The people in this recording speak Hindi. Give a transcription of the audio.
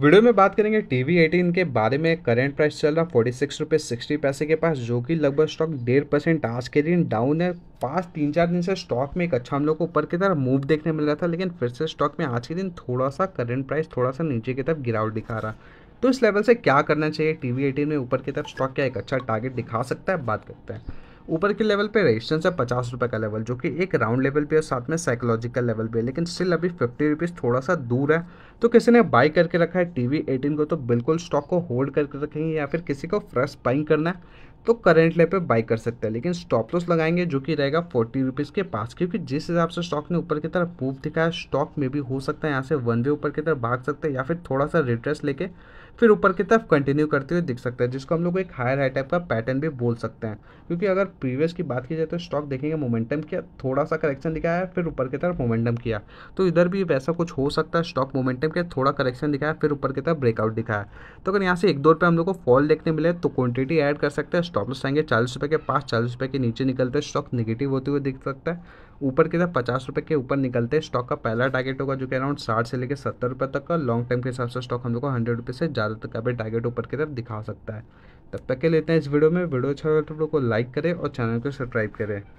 वीडियो में बात करेंगे टीवी एटीन के बारे में करेंट प्राइस चल रहा फोर्टी सिक्स रुपये सिक्सटी पैसे के पास जो कि लगभग स्टॉक डेढ़ परसेंट आज के दिन डाउन है पास तीन चार दिन से स्टॉक में एक अच्छा हम लोग को ऊपर की तरफ मूव देखने मिल रहा था लेकिन फिर से स्टॉक में आज के दिन थोड़ा सा करेंट प्राइस थोड़ा सा नीचे की तरफ गिरावट दिखा रहा तो इस लेवल से क्या करना चाहिए टी वी में ऊपर की तरफ स्टॉक क्या एक अच्छा टारगेट दिखा सकता है बात करते हैं ऊपर के लेवल पे रेजिस्टेंस है पचास रुपये का लेवल जो कि एक राउंड लेवल पे और साथ में साइकोलॉजिकल लेवल पे लेकिन स्टिल अभी फिफ्टी रुपीज़ थोड़ा सा दूर है तो किसी ने बाई करके रखा है टीवी एटीन को तो बिल्कुल स्टॉक को होल्ड करके रखेंगे या फिर किसी को फ्रेश बाइंग करना है तो करेंट लेवल पे बाई कर सकते हैं लेकिन स्टॉप लॉस लगाएंगे जो कि रहेगा फोर्टी रुपीज़ के पास क्योंकि जिस हिसाब से स्टॉक ने ऊपर की तरफ मूव दिखाया स्टॉक में भी हो सकता है यहाँ से वन वे ऊपर की तरफ भाग सकते हैं या फिर थोड़ा सा रिट्रेस लेके फिर ऊपर की तरफ कंटिन्यू करते हुए दिख सकते हैं जिसको हम लोग एक हायर हाई टाइप का पैटर्न भी बोल सकते हैं क्योंकि अगर प्रीवियस की बात की जाए तो स्टॉक देखेंगे मोमेंटम किया थोड़ा सा करेक्शन दिखाया फिर ऊपर की तरफ मोमेंटम किया तो इधर भी वैसा कुछ हो सकता है स्टॉक मोमेंटम किया थोड़ा करेक्शन दिखाया फिर ऊपर की तरफ ब्रेकआउट दिखाया तो अगर यहाँ से एक दो रुपये हम लोग को फॉल देखने मिले तो क्वान्टिटी एड कर सकते हैं स्टॉप तो लॉस आएंगे चालीस रुपये के पास चालीस रुपये के नीचे निकलते स्टॉक निगेटिव होते हुए दिख सकता है ऊपर की तरफ पचास रुपये के ऊपर निकलते स्टॉक का पहला टारगेट होगा जो कि अराउंड साठ से लेकर सत्तर रुपये तक का लॉन्ग टर्म के हिसाब से स्टॉक हम लोग को हंड्रेड रुपये से ज़्यादा तक का भी टारगेट ऊपर की तरफ दिखा सकता है तब तक के लेते हैं इस वीडियो में वीडियो अच्छा है तो लोग को लाइक करें और चैनल को सब्सक्राइब करें